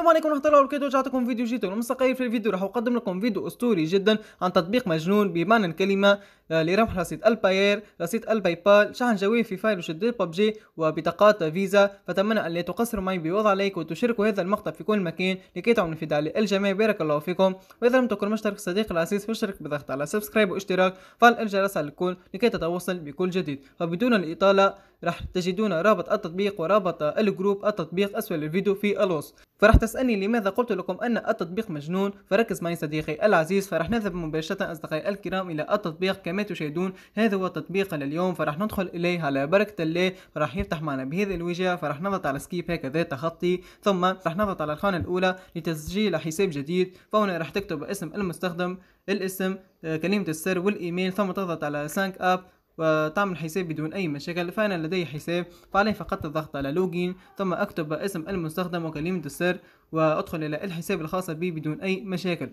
السلام عليكم ورحمه الله وبركاته رجعتكم فيديو جديد المستقيل في الفيديو راح اقدم لكم فيديو اسطوري جدا عن تطبيق مجنون بمعنى الكلمه آه، لربح رصيد الباير رصيد الباي بال شحن جوال في فايل وشد ببجي وبطاقات فيزا فاتمنى ان لا تقصروا معي بوضع لايك وتشاركوا هذا المقطع في كل مكان لكي تعملوا في دعم للجميع بارك الله فيكم واذا لم تكن مشترك صديق العزيز فاشترك بالضغط على سبسكرايب واشتراك فعل الجرس على الكل لكي تتوصل بكل جديد فبدون الاطاله راح تجدون رابط التطبيق ورابط الجروب التطبيق اسفل الفيديو في الوصف فراح تسالني لماذا قلت لكم ان التطبيق مجنون فركز معي صديقي العزيز فراح نذهب مباشره اصدقائي الكرام الى التطبيق كما تشاهدون هذا هو التطبيق لليوم فراح ندخل اليه على بركه الله فراح يفتح معنا بهذه الوجهه فراح نضغط على سكيب هكذا تخطي ثم راح نضغط على الخانه الاولى لتسجيل حساب جديد فهنا راح تكتب اسم المستخدم الاسم آه، كلمه السر والايميل ثم تضغط على سانك اب وتعمل حساب بدون أي مشاكل فأنا لدي حساب فعليه فقط الضغط على لوجين ثم أكتب اسم المستخدم وكلمة السر وأدخل إلى الحساب الخاص بي بدون أي مشاكل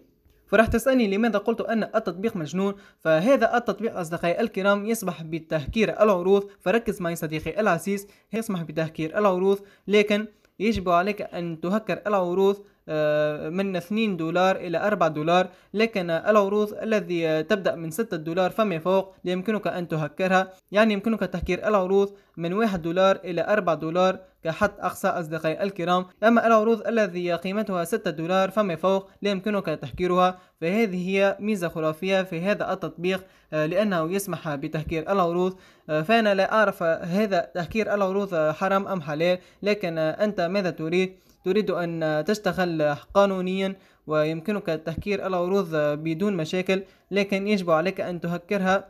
فراح تسألني لماذا قلت أن التطبيق مجنون فهذا التطبيق أصدقائي الكرام يسمح بتهكير العروض فركز معي صديقي العزيز يسمح بتهكير العروض لكن يجب عليك أن تهكر العروض آه، من 2 دولار إلى 4 دولار لكن العروض الذي تبدأ من 6 دولار فما فوق يمكنك أن تهكرها يعني يمكنك تهكير العروض من 1 دولار إلى 4 دولار كحد أقصى أصدقائي الكرام أما العروض الذي قيمتها 6 دولار فما فوق لا يمكنك تحكيرها فهذه هي ميزة خرافية في هذا التطبيق آه، لأنه يسمح بتهكير العروض آه، فأنا لا أعرف هذا تهكير العروض حرام أم حلال لكن آه، أنت ماذا تريد؟ تريد أن تشتغل قانونيا ويمكنك تهكير العروض بدون مشاكل لكن يجب عليك أن تهكرها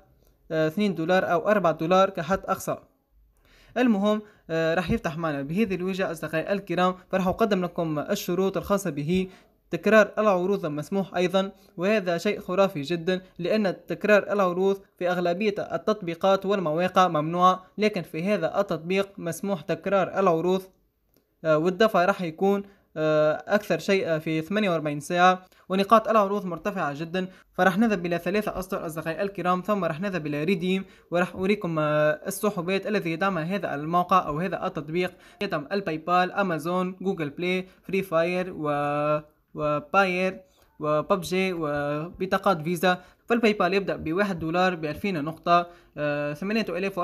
2 دولار أو 4 دولار كحد أقصى المهم آه، راح يفتح معنا بهذه الوجهة أصدقائي الكرام فراح أقدم لكم الشروط الخاصة به تكرار العروض مسموح أيضا وهذا شيء خرافي جدا لأن تكرار العروض في أغلبية التطبيقات والمواقع ممنوعة لكن في هذا التطبيق مسموح تكرار العروض آه، والدفع راح يكون آه، أكثر شيء في 48 ساعة ونقاط العروض مرتفعة جدا فرح نذهب إلى ثلاثة أسطر أصدقائي الكرام ثم رح نذهب إلى ريديم ورح أوريكم آه، السحوبات التي يدعمها هذا الموقع أو هذا التطبيق يدعم الباي بال أمازون جوجل بلاي فري فاير و وباير وببجي وبطاقات فيزا فالباي بال يبدأ بواحد دولار بألفين نقطة آه، ثمانية آلاف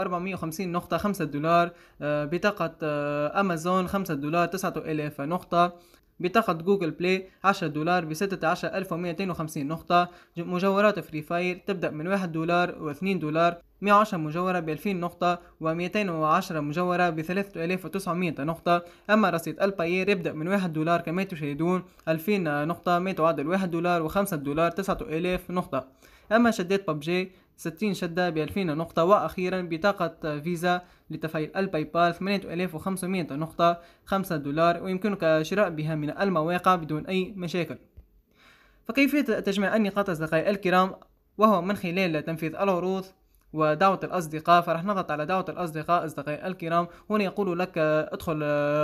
نقطة خمسة دولار آه، بطاقة أمازون خمسة دولار تسعة آلاف نقطة بطاقة جوجل بلاي 10 دولار ب 16250 نقطة مجوهرات فري فاير تبدأ من 1 دولار و 2 دولار 110 مجوهرة ب 2000 نقطة و210 مجوهرة ب 3900 نقطة أما رصيد الباير يبدأ من 1 دولار كما تشاهدون 2000 نقطة ما تعادل 1 دولار و5 دولار 9000 نقطة أما شدات ببجي 60 شدة ب 2000 نقطة وأخيرا بطاقة فيزا لتفعيل الباي بال 8500 نقطة 5 دولار ويمكنك شراء بها من المواقع بدون أي مشاكل فكيفية تجميع النقاط أصدقائي الكرام وهو من خلال تنفيذ العروض ودعوة الأصدقاء فرح نضغط على دعوة الأصدقاء أصدقائي الكرام هنا يقول لك ادخل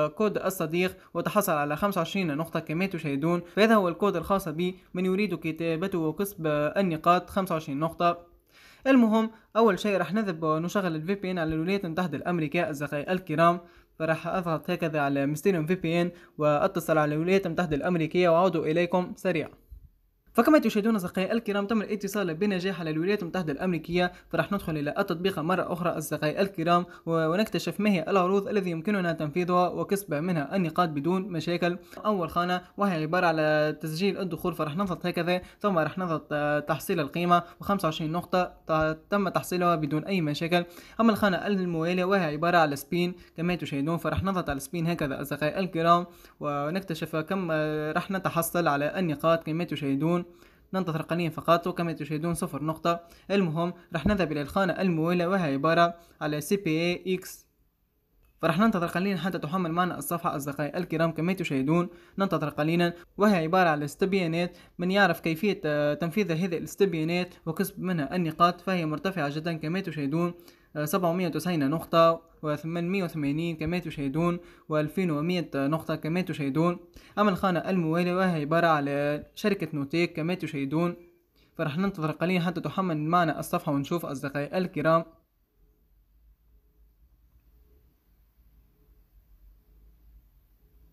كود الصديق وتحصل على 25 نقطة كما تشاهدون فهذا هو الكود الخاص بي من يريد كتابته وكسب النقاط 25 نقطة المهم اول شيء راح نذهب ونشغل الفي بي ان على الولايات المتحده الامريكيه اصدقائي الكرام فراح اضغط هكذا على ميستيريوم في بي ان واتصل على الولايات المتحده الامريكيه واعود اليكم سريعا فكما تشاهدون أصدقائي الكرام تم الاتصال بنجاح على الولايات المتحدة الأمريكية فرح ندخل إلى التطبيق مرة أخرى أصدقائي الكرام ونكتشف ما هي العروض الذي يمكننا تنفيذها وكسب منها النقاط بدون مشاكل أول خانة وهي عبارة على تسجيل الدخول فرح نضغط هكذا ثم راح نضغط آه، تحصيل القيمة و25 نقطة تم تحصيلها بدون أي مشاكل أما الخانة الموالية وهي عبارة على سبين كما تشاهدون فرح نضغط على سبين هكذا أصدقائي الكرام ونكتشف كم آه، راح نتحصل على النقاط كما تشاهدون ننتظر رقميا فقط وكما تشاهدون صفر نقطة المهم راح نذهب إلى الخانة الموالة وهي عبارة على اي اكس فرح ننتظر قليلا حتى تحمل معنا الصفحة أصدقائي الكرام كما تشاهدون ننتظر قليلا وهي عبارة على استبيانات من يعرف كيفية تنفيذ هذه الاستبيانات وكسب منها النقاط فهي مرتفعة جدا كما تشاهدون 790 نقطة و880 كما تشاهدون و2100 نقطة كما تشاهدون أما الخانة الموالية وهي عبارة على شركة نوتيك كما تشاهدون فرح ننتظر قليلا حتى تحمل معنا الصفحة ونشوف أصدقائي الكرام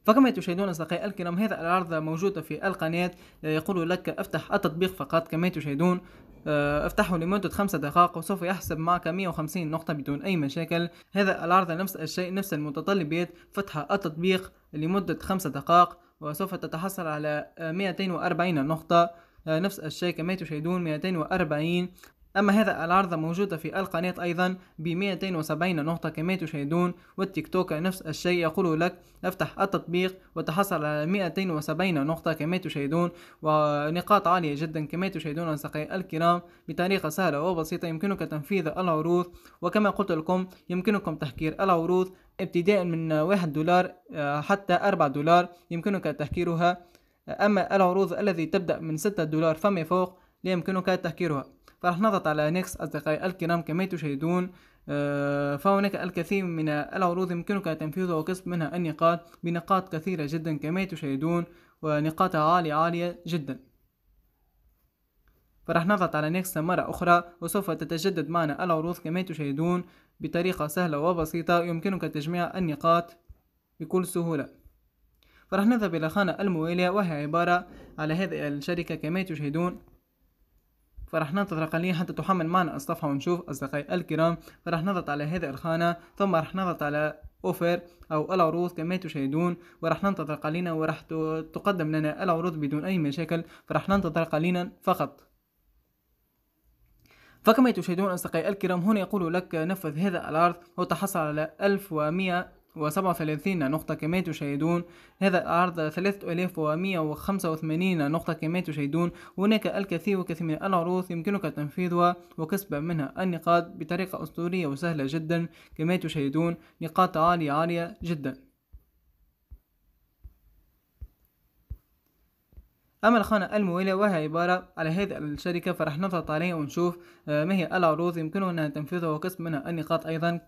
فكما تشاهدون أصدقائي الكرام هذا العرض موجود في القناة آه، يقول لك افتح التطبيق فقط كما تشاهدون آه، افتحه لمدة خمسة دقائق وسوف يحسب معك 150 نقطة بدون أي مشاكل هذا العرض نفس الشيء نفس المتطلبات فتح التطبيق لمدة خمسة دقائق وسوف تتحصل على 240 نقطة آه، نفس الشيء كما تشاهدون 240 أما هذا العرض موجودة في القناة أيضا ب 270 نقطة كما تشاهدون والتيك توك نفس الشيء يقول لك افتح التطبيق وتحصل على 270 نقطة كما تشاهدون ونقاط عالية جدا كما تشاهدون أصدقائي الكرام بطريقة سهلة وبسيطة يمكنك تنفيذ العروض وكما قلت لكم يمكنكم تحكير العروض ابتداء من واحد دولار آه، حتى أربعة دولار يمكنك تحكيرها أما العروض الذي تبدأ من ستة دولار فما فوق لا يمكنك تحكيرها فراح نضغط على نيكس أصدقائي الكرام كما تشاهدون آه، فهناك الكثير من العروض يمكنك تنفيذها وكسب منها النقاط بنقاط كثيرة جدا كما تشاهدون ونقاطها عالية عالية جدا فراح نضغط على نيكس مرة أخرى وسوف تتجدد معنا العروض كما تشاهدون بطريقة سهلة وبسيطة يمكنك تجميع النقاط بكل سهولة فراح نذهب إلى الخانة الموالية وهي عبارة على هذه الشركة كما تشاهدون فراح ننتظر قليلا حتى تحمل معنا الصفحة ونشوف أصدقائي الكرام فراح نضغط على هذا الخانة ثم راح نضغط على اوفر او العروض كما تشاهدون وراح ننتظر قليلا وراح تقدم لنا العروض بدون اي مشاكل فراح ننتظر قليلا فقط فكما تشاهدون أصدقائي الكرام هنا يقول لك نفذ هذا العرض وتحصل على 1100 37 نقطة كما تشاهدون هذا العرض 3185 نقطة كما تشاهدون هناك الكثير وكثير من العروض يمكنك تنفيذها وكسب منها النقاط بطريقة أسطورية وسهلة جدا كما تشاهدون نقاط عالية عالية جدا أما الخانة الموالية وهي عبارة على هذه الشركة فرح نضغط عليها ونشوف آه، ما هي العروض يمكننا تنفيذها وكسب منها النقاط أيضا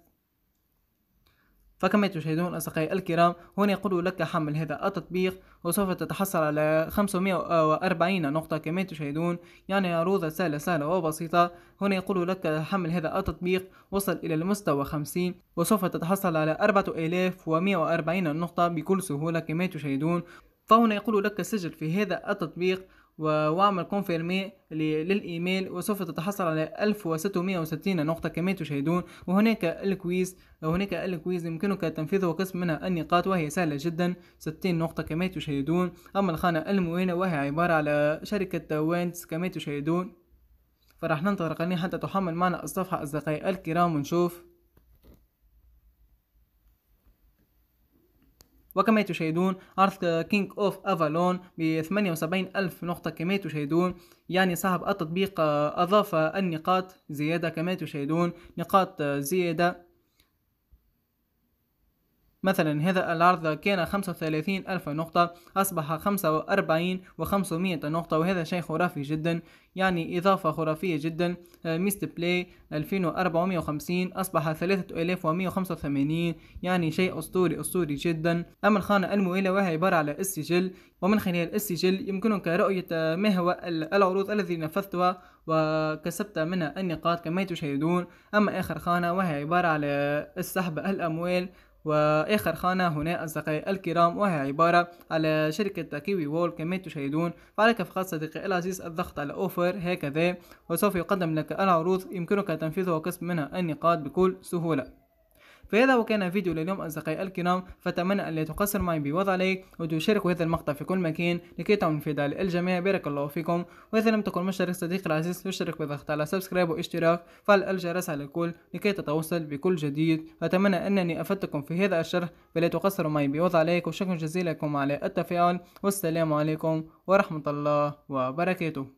فكما تشاهدون أصدقائي الكرام هنا يقول لك حمل هذا التطبيق وسوف تتحصل على 540 نقطة كما تشاهدون يعني عروضة سهلة سهلة وبسيطة هنا يقول لك حمل هذا التطبيق وصل إلى المستوى 50 وسوف تتحصل على 4140 نقطة بكل سهولة كما تشاهدون فهنا يقول لك سجل في هذا التطبيق واعمل كونفيرمي للايميل وسوف تتحصل على 1660 نقطة كما تشاهدون وهناك الكويز وهناك الكويز يمكنك تنفيذه قسم منها النقاط وهي سهلة جدا 60 نقطة كما تشاهدون أما الخانة الموينة وهي عبارة على شركة وينتس كما تشاهدون فراح ننتظر قليلا حتى تحمل معنا الصفحة أصدقائي الكرام ونشوف وكما تشاهدون عرض كينج اوف افالون ب 78 ألف نقطة كما تشاهدون يعني صاحب التطبيق أضاف النقاط زيادة كما تشاهدون نقاط زيادة مثلا هذا العرض كان 35 ألف نقطة أصبح 45 و500 نقطة وهذا شيء خرافي جدا يعني إضافة خرافية جدا آه، ميست بلاي 2450 أصبح 3185 يعني شيء أسطوري أسطوري جدا أما الخانة المويلة وهي عبارة على السجل ومن خلال السجل يمكنك رؤية آه، ما هو العروض الذي نفذتها وكسبت منها النقاط كما تشاهدون أما آخر خانة وهي عبارة على السحب الأموال وآخر خانة هنا أصدقائي الكرام وهي عبارة على شركة كيوي وول كما تشاهدون فعليك فقط صديقي العزيز الضغط على أوفر هكذا وسوف يقدم لك العروض يمكنك تنفيذها وكسب منها النقاط بكل سهولة فهذا وكان فيديو لليوم أصدقائي الكرام فأتمنى أن لا تقصر معي بوضع لايك وتشاركوا هذا المقطع في كل مكان لكي تنفيد مفيدة الجميع بارك الله فيكم وإذا لم تكن مشترك صديقي العزيز تشترك بالضغط على سبسكرايب واشتراك فعل الجرس على الكل لكي تتوصل بكل جديد أتمنى أنني أفدتكم في هذا الشرح فلا تقصروا معي بوضع لايك وشكرا جزيلا لكم على التفاعل والسلام عليكم ورحمة الله وبركاته